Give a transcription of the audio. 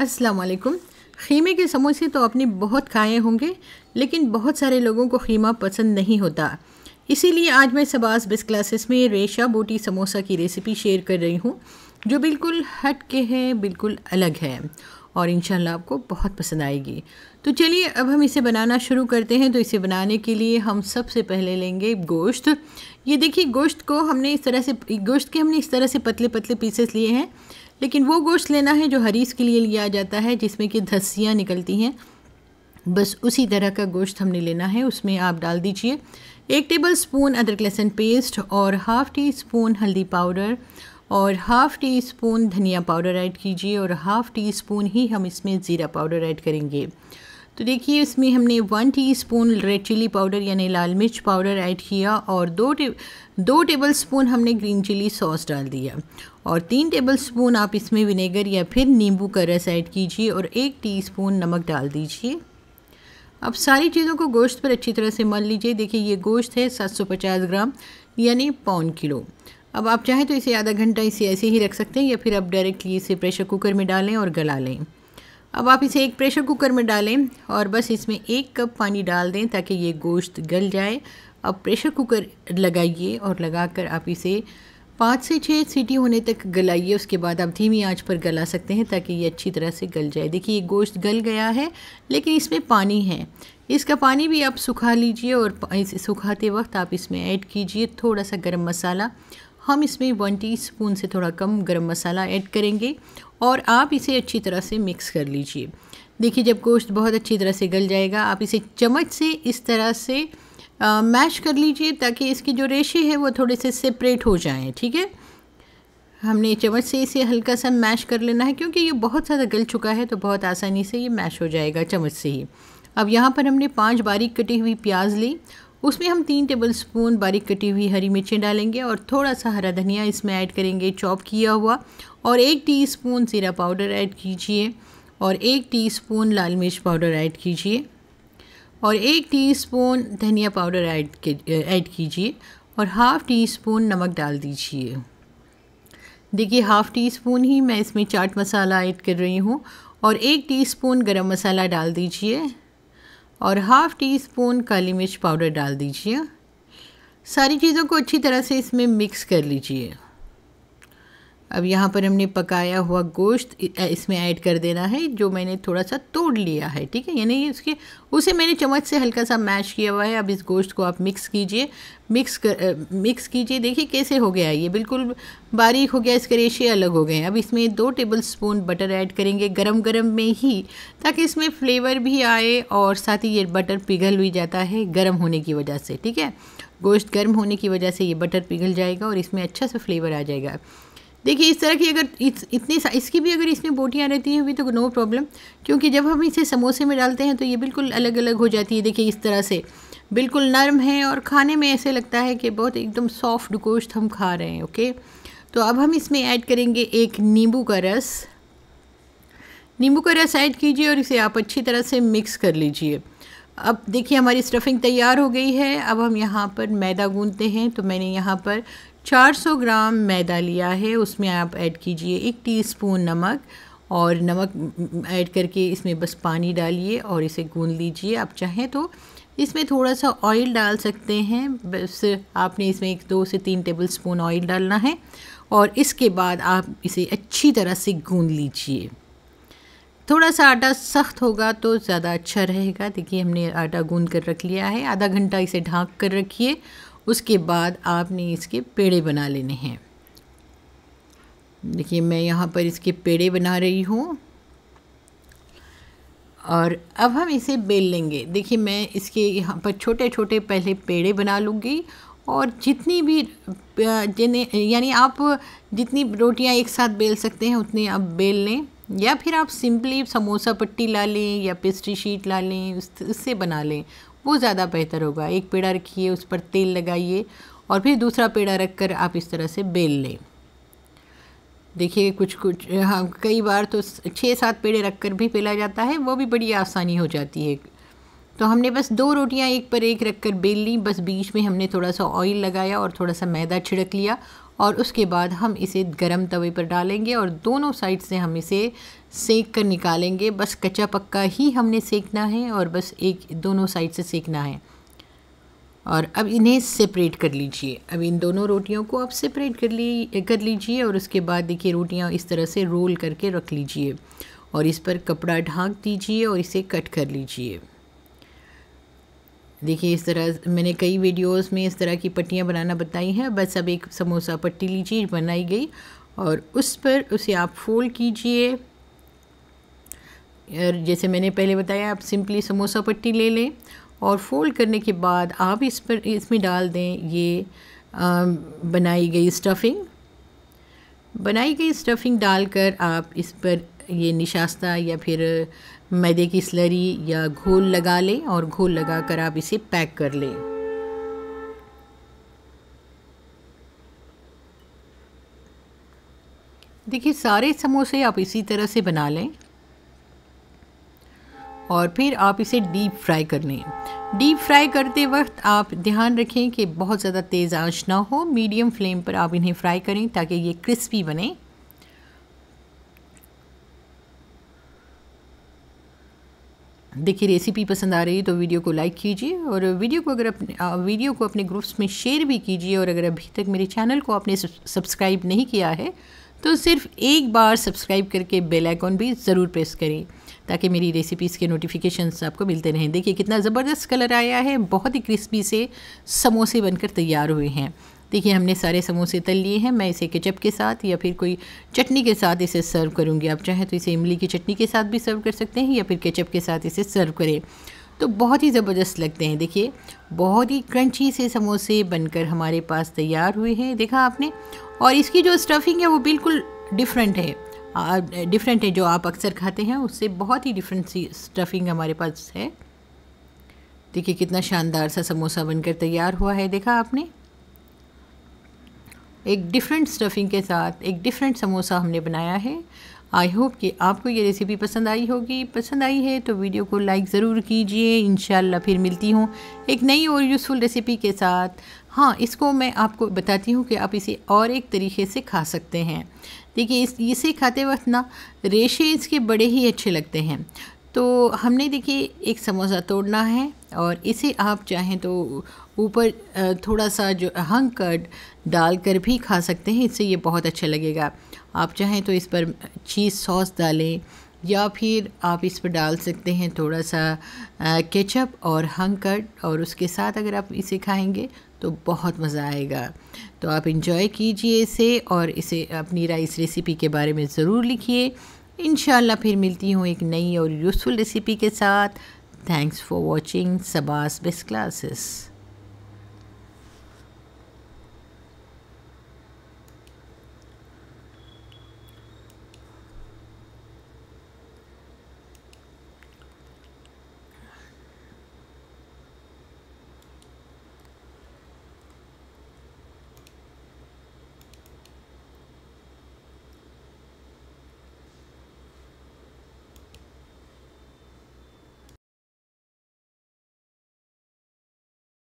असलकुम खीमे के समोसे तो आपने बहुत खाए होंगे लेकिन बहुत सारे लोगों को खीमा पसंद नहीं होता इसीलिए आज मैं सबास बिस क्लासेस में रेशा बोटी समोसा की रेसिपी शेयर कर रही हूँ जो बिल्कुल हट के है बिल्कुल अलग है और इन आपको बहुत पसंद आएगी तो चलिए अब हम इसे बनाना शुरू करते हैं तो इसे बनाने के लिए हम सबसे पहले लेंगे गोश्त ये देखिए गोश्त को हमने इस तरह से गोश्त के हमने इस तरह से पतले पतले पीसेस लिए हैं लेकिन वो गोश्त लेना है जो हरीस के लिए लिया जाता है जिसमें कि धस्सियाँ निकलती हैं बस उसी तरह का गोश्त हमने लेना है उसमें आप डाल दीजिए एक टेबल स्पून अदरक लहसुन पेस्ट और हाफ़ टी स्पून हल्दी पाउडर और हाफ़ टी स्पून धनिया पाउडर ऐड कीजिए और हाफ़ टी स्पून ही हम इसमें ज़ीरा पाउडर ऐड करेंगे तो देखिए इसमें हमने one teaspoon red chilli powder यानी लाल मिर्च पाउडर ऐड किया और दो टे दो टेबल स्पून हमने ग्रीन चिली सॉस डाल दिया और तीन टेबल स्पून आप इसमें विनेगर या फिर नींबू का रस ऐड कीजिए और एक टीस्पून नमक डाल दीजिए अब सारी चीज़ों को गोश्त पर अच्छी तरह से मल लीजिए देखिए ये गोश्त है 750 ग्राम यानी पौन किलो अब आप चाहें तो इसे आधा घंटा इसे ऐसे ही रख सकते हैं या फिर आप डायरेक्टली इसे प्रेशर कुकर में डालें और गला लें अब आप इसे एक प्रेशर कुकर में डालें और बस इसमें एक कप पानी डाल दें ताकि ये गोश्त गल जाए अब प्रेशर कुकर लगाइए और लगाकर आप इसे पाँच से छः सीटी होने तक गलाइए उसके बाद आप धीमी आंच पर गला सकते हैं ताकि ये अच्छी तरह से गल जाए देखिए ये गोश्त गल गया है लेकिन इसमें पानी है इसका पानी भी आप सुखा लीजिए और इसे सुखाते वक्त आप इसमें ऐड कीजिए थोड़ा सा गर्म मसाला हम इसमें वन टी स्पून से थोड़ा कम गरम मसाला ऐड करेंगे और आप इसे अच्छी तरह से मिक्स कर लीजिए देखिए जब गोश्त बहुत अच्छी तरह से गल जाएगा आप इसे चम्मच से इस तरह से आ, मैश कर लीजिए ताकि इसके जो रेशे हैं वो थोड़े से सेपरेट हो जाएं ठीक है हमने चम्मच से इसे हल्का सा मैश कर लेना है क्योंकि ये बहुत ज़्यादा गल चुका है तो बहुत आसानी से ये मैश हो जाएगा चम्मच से ही अब यहाँ पर हमने पाँच बारीक कटी हुई प्याज ली उसमें हम तीन टेबल स्पून बारीक कटी हुई हरी मिर्चें डालेंगे और थोड़ा सा हरा धनिया इसमें ऐड करेंगे चॉप किया हुआ और एक टीस्पून जीरा पाउडर ऐड कीजिए और एक टीस्पून लाल मिर्च पाउडर ऐड कीजिए और एक टीस्पून धनिया पाउडर ऐड ऐड कीजिए और हाफ़ टी स्पून नमक डाल दीजिए देखिए हाफ़ टी स्पून ही मैं इसमें चाट मसाला ऐड कर रही हूँ और एक टीस्पून गरम मसाला डाल दीजिए और हाफ़ टी स्पून काली मिर्च पाउडर डाल दीजिए सारी चीज़ों को अच्छी तरह से इसमें मिक्स कर लीजिए अब यहाँ पर हमने पकाया हुआ गोश्त इसमें ऐड कर देना है जो मैंने थोड़ा सा तोड़ लिया है ठीक है यानी इसके उसे मैंने चम्मच से हल्का सा मैश किया हुआ है अब इस गोश्त को आप मिक्स कीजिए मिक्स कर मिक्स कीजिए देखिए कैसे हो गया ये बिल्कुल बारीक हो गया इसके रेशे अलग हो गए हैं अब इसमें दो टेबल स्पून बटर ऐड करेंगे गरम गरम में ही ताकि इसमें फ्लेवर भी आए और साथ ही ये बटर पिघल भी जाता है गर्म होने की वजह से ठीक है गोश्त गर्म होने की वजह से ये बटर पिघल जाएगा और इसमें अच्छा सा फ्लेवर आ जाएगा देखिए इस तरह की अगर इस इतनी इसकी भी अगर इसमें बोटियाँ रहती हैं भी तो नो प्रॉब्लम क्योंकि जब हम इसे समोसे में डालते हैं तो ये बिल्कुल अलग अलग हो जाती है देखिए इस तरह से बिल्कुल नरम है और खाने में ऐसे लगता है कि बहुत एकदम सॉफ्ट गोश्त हम खा रहे हैं ओके तो अब हम इसमें ऐड करेंगे एक नींबू का रस नींबू का रस ऐड कीजिए और इसे आप अच्छी तरह से मिक्स कर लीजिए अब देखिए हमारी स्टफिंग तैयार हो गई है अब हम यहाँ पर मैदा गूंदते हैं तो मैंने यहाँ पर 400 ग्राम मैदा लिया है उसमें आप ऐड कीजिए एक टीस्पून नमक और नमक ऐड करके इसमें बस पानी डालिए और इसे गूंद लीजिए आप चाहें तो इसमें थोड़ा सा ऑयल डाल सकते हैं बस आपने इसमें एक दो से तीन टेबल स्पून ऑयल डालना है और इसके बाद आप इसे अच्छी तरह से गूंद लीजिए थोड़ा सा आटा सख्त होगा तो ज़्यादा अच्छा रहेगा देखिए हमने आटा गूंद कर रख लिया है आधा घंटा इसे ढाँक कर रखिए उसके बाद आपने इसके पेड़े बना लेने हैं देखिए मैं यहाँ पर इसके पेड़े बना रही हूँ और अब हम इसे बेल लेंगे देखिए मैं इसके यहाँ पर छोटे छोटे पहले पेड़े बना लूँगी और जितनी भी जिन्हें यानी आप जितनी रोटियाँ एक साथ बेल सकते हैं उतनी आप बेल लें या फिर आप सिंपली समोसा पट्टी ला लें या पेस्ट्री शीट ला लें उससे बना लें वो ज़्यादा बेहतर होगा एक पेड़ा रखिए उस पर तेल लगाइए और फिर दूसरा पेड़ा रख कर आप इस तरह से बेल लें देखिए कुछ कुछ हाँ कई बार तो छः सात पेड़े रख कर भी बेला जाता है वो भी बड़ी आसानी हो जाती है तो हमने बस दो रोटियां एक पर एक रख कर बेल ली बस बीच में हमने थोड़ा सा ऑयल लगाया और थोड़ा सा मैदा छिड़क लिया और उसके बाद हम इसे गरम तवे पर डालेंगे और दोनों साइड से हम इसे सेक कर निकालेंगे बस कच्चा पक्का ही हमने सेकना है और बस एक दोनों साइड से सेकना है और अब इन्हें सेपरेट कर लीजिए अब इन दोनों रोटियों को आप सेपरेट कर ली कर लीजिए और उसके बाद देखिए रोटियां इस तरह से रोल करके रख लीजिए और इस पर कपड़ा ढाँक दीजिए और इसे कट कर लीजिए देखिए इस तरह मैंने कई वीडियोस में इस तरह की पट्टियाँ बनाना बताई हैं बस अब एक समोसा पट्टी लीजिए बनाई गई और उस पर उसे आप फोल्ड कीजिए और जैसे मैंने पहले बताया आप सिंपली समोसा पट्टी ले लें और फोल्ड करने के बाद आप इस पर इसमें डाल दें ये आ, बनाई गई स्टफिंग बनाई गई स्टफिंग डालकर आप इस पर ये निशास्ता या फिर मैदे की स्लरी या घोल लगा लें और घोल लगा कर आप इसे पैक कर लें देखिए सारे समोसे आप इसी तरह से बना लें और फिर आप इसे डीप फ्राई कर लें डीप फ्राई करते वक्त आप ध्यान रखें कि बहुत ज़्यादा तेज़ आंच ना हो मीडियम फ्लेम पर आप इन्हें फ्राई करें ताकि ये क्रिस्पी बने देखिए रेसिपी पसंद आ रही है तो वीडियो को लाइक कीजिए और वीडियो को अगर अपने वीडियो को अपने ग्रुप्स में शेयर भी कीजिए और अगर अभी तक मेरे चैनल को आपने सब्सक्राइब नहीं किया है तो सिर्फ एक बार सब्सक्राइब करके बेल आइकॉन भी ज़रूर प्रेस करें ताकि मेरी रेसिपीज़ के नोटिफिकेशन आपको मिलते रहें देखिए कितना ज़बरदस्त कलर आया है बहुत ही क्रिस्पी से समोसे बनकर तैयार हुए हैं देखिए हमने सारे समोसे तल लिए हैं मैं इसे केचप के साथ या फिर कोई चटनी के साथ इसे सर्व करूँगी आप चाहें तो इसे इमली की चटनी के साथ भी सर्व कर सकते हैं या फिर केचप के साथ इसे सर्व करें तो बहुत ही ज़बरदस्त लगते हैं देखिए बहुत ही क्रंची से समोसे बनकर हमारे पास तैयार हुए हैं देखा आपने और इसकी जो स्टफिंग है वो बिल्कुल डिफरेंट है डिफरेंट है जो आप अक्सर खाते हैं उससे बहुत ही डिफरेंट सी स्टफिंग हमारे पास है देखिए कितना शानदार सा समोसा बनकर तैयार हुआ है देखा आपने एक डिफरेंट स्टफिंग के साथ एक डिफरेंट समोसा हमने बनाया है आई होप कि आपको ये रेसिपी पसंद आई होगी पसंद आई है तो वीडियो को लाइक ज़रूर कीजिए इन फिर मिलती हूँ एक नई और यूज़फुल रेसिपी के साथ हाँ इसको मैं आपको बताती हूँ कि आप इसे और एक तरीके से खा सकते हैं देखिए इस इसे खाते वक्त ना रेशे इसके बड़े ही अच्छे लगते हैं तो हमने देखिए एक समोसा तोड़ना है और इसे आप चाहें तो ऊपर थोड़ा सा जो हंग कर्ड डाल कर भी खा सकते हैं इससे ये बहुत अच्छा लगेगा आप चाहें तो इस पर चीज़ सॉस डालें या फिर आप इस पर डाल सकते हैं थोड़ा सा केचप और हंग कर्ड और उसके साथ अगर आप इसे खाएंगे तो बहुत मज़ा आएगा तो आप इंजॉय कीजिए इसे और इसे अपनी राइस रेसिपी के बारे में ज़रूर लिखिए इन फिर मिलती हूँ एक नई और यूज़फुल रेसिपी के साथ थैंक्स फॉर वॉचिंग सबास बेस्ट क्लासेस